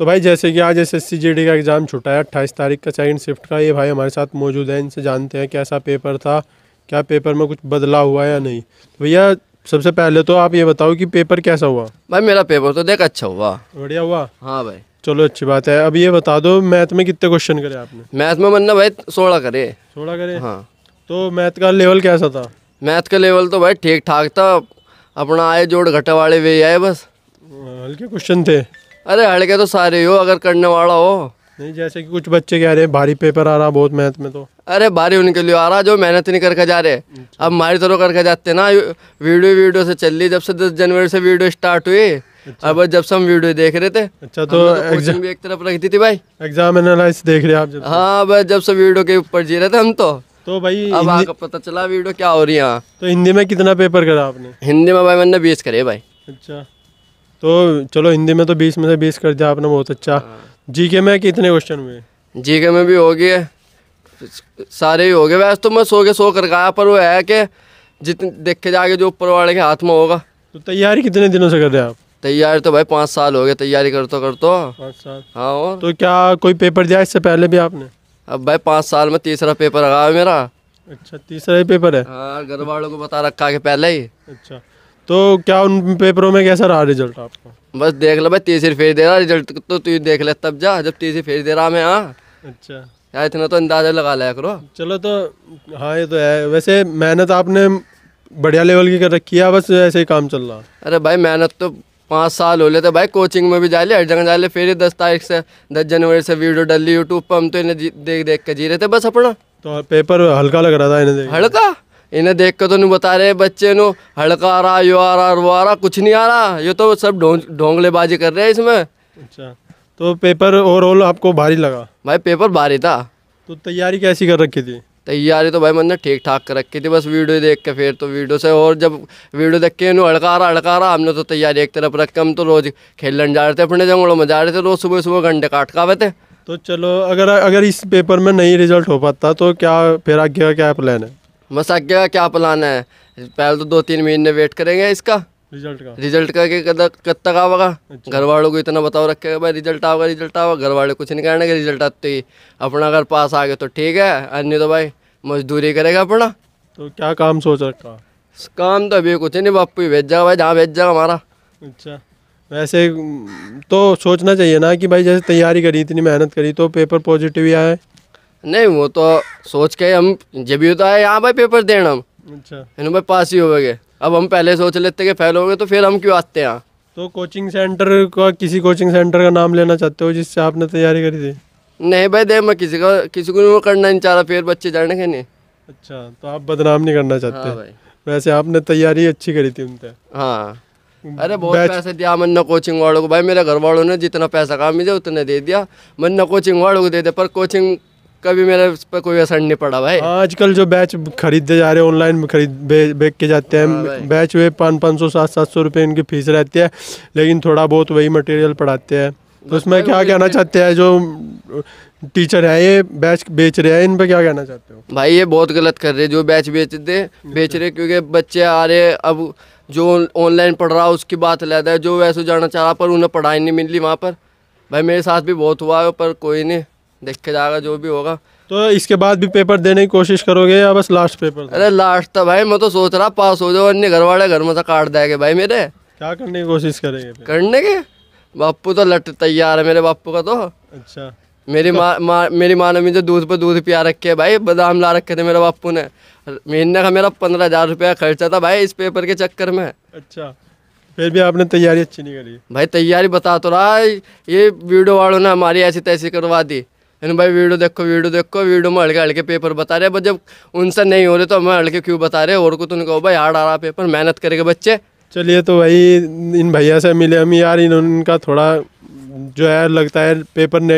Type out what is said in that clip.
तो भाई जैसे कि आज एस एस का एग्ज़ाम छुटा है अट्ठाईस तारीख का सेकंड शिफ्ट का ये भाई हमारे साथ मौजूद है इनसे जानते हैं कैसा पेपर था क्या पेपर में कुछ बदला हुआ या नहीं तो भैया सबसे पहले तो आप ये बताओ कि पेपर कैसा हुआ भाई मेरा पेपर तो देख अच्छा हुआ बढ़िया हुआ हाँ भाई चलो अच्छी बात है अब ये बता दो मैथ में कितने क्वेश्चन करे आपने मैथ में मन मतलब भाई सोलह करे सोलह करे हाँ तो मैथ का लेवल कैसा था मैथ का लेवल तो भाई ठीक ठाक था अपना आए जोड़ घटा वाले वे आए बस हाँ, हल्के क्वेश्चन थे अरे हड़के तो सारे हो अगर करने वाला हो नहीं जैसे कि कुछ बच्चे कह रहे हैं भारी पेपर आ रहा बहुत मेहनत में तो अरे भारी उनके लिए आ रहा जो मेहनत नहीं करके जा रहे अच्छा। अब मारी तरह तो करके जाते ना वीडियो वीडियो से चल रही जब से दस जनवरी से वीडियो स्टार्ट हुई अच्छा। अब जब से हम वीडियो देख रहे थे अच्छा तो, तो एग्जाम भी एक तरफ रख दी थी भाई एग्जाम एनालिस देख रहे आप हाँ बस जब से वीडियो हाँ, के ऊपर जी रहे थे हम तो तो भाई अब आपको पता चला वीडियो क्या हो रही है तो हिंदी में कितना पेपर करा आपने हिंदी में भाई मैंने बीस करे भाई अच्छा तो चलो हिंदी में तो बीस में से बीस कर दिया आपने बहुत अच्छा जी हाँ। के में कितने क्वेश्चन हुए जी के में भी हो गए सारे ही हो गए वैसे तो मैं सो के सो कर गया पर वो है कि जितने देखे जाके जो ऊपर वाले के हाथ में होगा तो तैयारी कितने दिनों से कर रहे आप तैयारी तो भाई पाँच साल हो गए तैयारी करते करते हाँ और तो क्या कोई पेपर दिया इससे पहले भी आपने अब भाई पाँच साल में तीसरा पेपर आया मेरा अच्छा तीसरा ही पेपर है हाँ घर वालों को बता रखा है पहले ही अच्छा तो क्या उन पेपरों में कैसा रहा रिजल्ट आपका बस देख लो भाई तीसरी फेज दे रहा रिजल्ट तो तू देख ले तब जा जब तीसरी फेज दे रहा मैं हाँ अच्छा यार इतना तो अंदाजा लगा लिया करो चलो तो हाँ ये तो है वैसे मेहनत आपने बढ़िया लेवल की कर रखी है बस ऐसे ही काम चल रहा अरे भाई मेहनत तो पाँच साल हो ले तो भाई कोचिंग में भी जा ले हर जगह जा ले फिर दस तारीख से दस जनवरी से वीडियो डल ली यूट्यूब पर हम तो इन्हें देख देख के जी रहे थे बस अपना तो पेपर हल्का लग रहा था इन्हें हल्का इन्हें देख कर तो नहीं बता रहे बच्चे नो हड़का रहा यो आ रहा वो आ रहा कुछ नहीं आ रहा ये तो सब ढोंगलेबाजी कर रहे हैं इसमें अच्छा तो पेपर ओवरऑल आपको भारी लगा भाई पेपर भारी था तो तैयारी कैसी कर रखी थी तैयारी तो भाई मैंने ठीक ठाक कर रखी थी बस वीडियो देख के फिर तो वीडियो से और जब वीडियो देख के इन्हों अड़का रहा अड़का रहा हमने तो तैयारी एक तरफ रख हम तो रोज़ खेलन जा रहे थे अपने जंगलों में जा रहे थे रोज़ सुबह सुबह घंटे काट का थे तो चलो अगर अगर इस पेपर में नहीं रिजल्ट हो पाता तो क्या फिर आगे का क्या प्लान है मसाके का क्या प्लान है पहले तो दो तीन महीने वेट करेंगे इसका रिजल्ट का रिजल्ट का कब तक आवेगा अच्छा। घर वालों को इतना बताओ रखेगा भाई रिजल्ट आवेगा रिजल्ट आवेगा घर वाले कुछ नहीं कहने के रिजल्ट आते ही अपना अगर पास आ गए तो ठीक है अन्य तो भाई मजदूरी करेगा अपना तो क्या काम सोच रखा काम तो अभी कुछ नहीं बापू भेज जाएगा भाई जहाँ भेज जाएगा हमारा अच्छा वैसे तो सोचना चाहिए ना कि भाई जैसे तैयारी करी इतनी मेहनत करी तो पेपर पॉजिटिव ही आए नहीं वो तो सोच के हम जब होता है यहाँ भाई पेपर देना हम अच्छा इन भाई पास ही हो गए अब हम पहले सोच लेते कि फेल हो गए तो फिर हम क्यों आते हैं तो कोचिंग सेंटर का किसी कोचिंग सेंटर का नाम लेना चाहते हो जिससे आपने तैयारी करी थी नहीं भाई देख मैं किसी का किसी को नहीं करना नहीं चाह रहा फिर बच्चे जाने के नहीं अच्छा तो आप बदनाम नहीं करना चाहते हाँ भाई वैसे आपने तैयारी अच्छी करी थी उनसे हाँ अरे बहुत पैसे दिया मैंने कोचिंग वालों को भाई मेरे घर वालों ने जितना पैसा कहा मुझे उतने दे दिया मैंने कोचिंग वालों को दे दिया पर कोचिंग कभी मेरे उस पर कोई असर नहीं पड़ा भाई आजकल जो बैच खरीदे जा रहे हैं ऑनलाइन खरीद बेच के जाते हैं हाँ बैच वे पाँच पाँच सौ सात सात सौ रुपये इनकी फीस रहती है लेकिन थोड़ा बहुत वही मटेरियल पढ़ाते हैं तो उसमें क्या कहना चाहते हैं जो टीचर है ये बैच बेच रहे हैं इन पर क्या कहना चाहते हो भाई ये बहुत गलत कर रहे हैं जो बैच बेच दे बेच रहे क्योंकि बच्चे आ रहे अब जो ऑनलाइन पढ़ रहा है उसकी बात लेता है जो वैसे जाना चाह रहा पर उन्हें पढ़ाई नहीं मिल रही वहाँ पर भाई मेरे साथ भी बहुत हुआ है पर कोई नहीं देख के जाएगा जो भी होगा तो इसके बाद भी पेपर देने की कोशिश करोगे या बस लास्ट पेपर अरे लास्ट था तो भाई मैं तो सोच रहा पास हो जाओ अन्य घर वाले घर में से काट देंगे भाई मेरे क्या करने की कोशिश करेंगे करने के बापू तो लट तैयार है मेरे बापू का तो अच्छा मेरी माँ मा, मेरी माँ ने मुझे दूध पर दूध पिया रखे है भाई बादाम ला रखे थे मेरे बापू ने महीने का मेरा पंद्रह हजार रुपया खर्चा था भाई इस पेपर के चक्कर में अच्छा फिर भी आपने तैयारी अच्छी नहीं करी भाई तैयारी बता तो रहा ये वीडियो वालों ने हमारी ऐसी तैसी करवा दी लेकिन भाई वीडियो देखो वीडियो देखो वीडियो में हल्के हल्के पेपर बता रहे बट जब उनसे नहीं हो रहे तो हमें हल्के क्यों बता रहे और को तो कहो भाई हार्ड आ रहा पेपर मेहनत करेगा बच्चे चलिए तो भाई इन भैया से मिले हम यार इनका थोड़ा जो है लगता है पेपर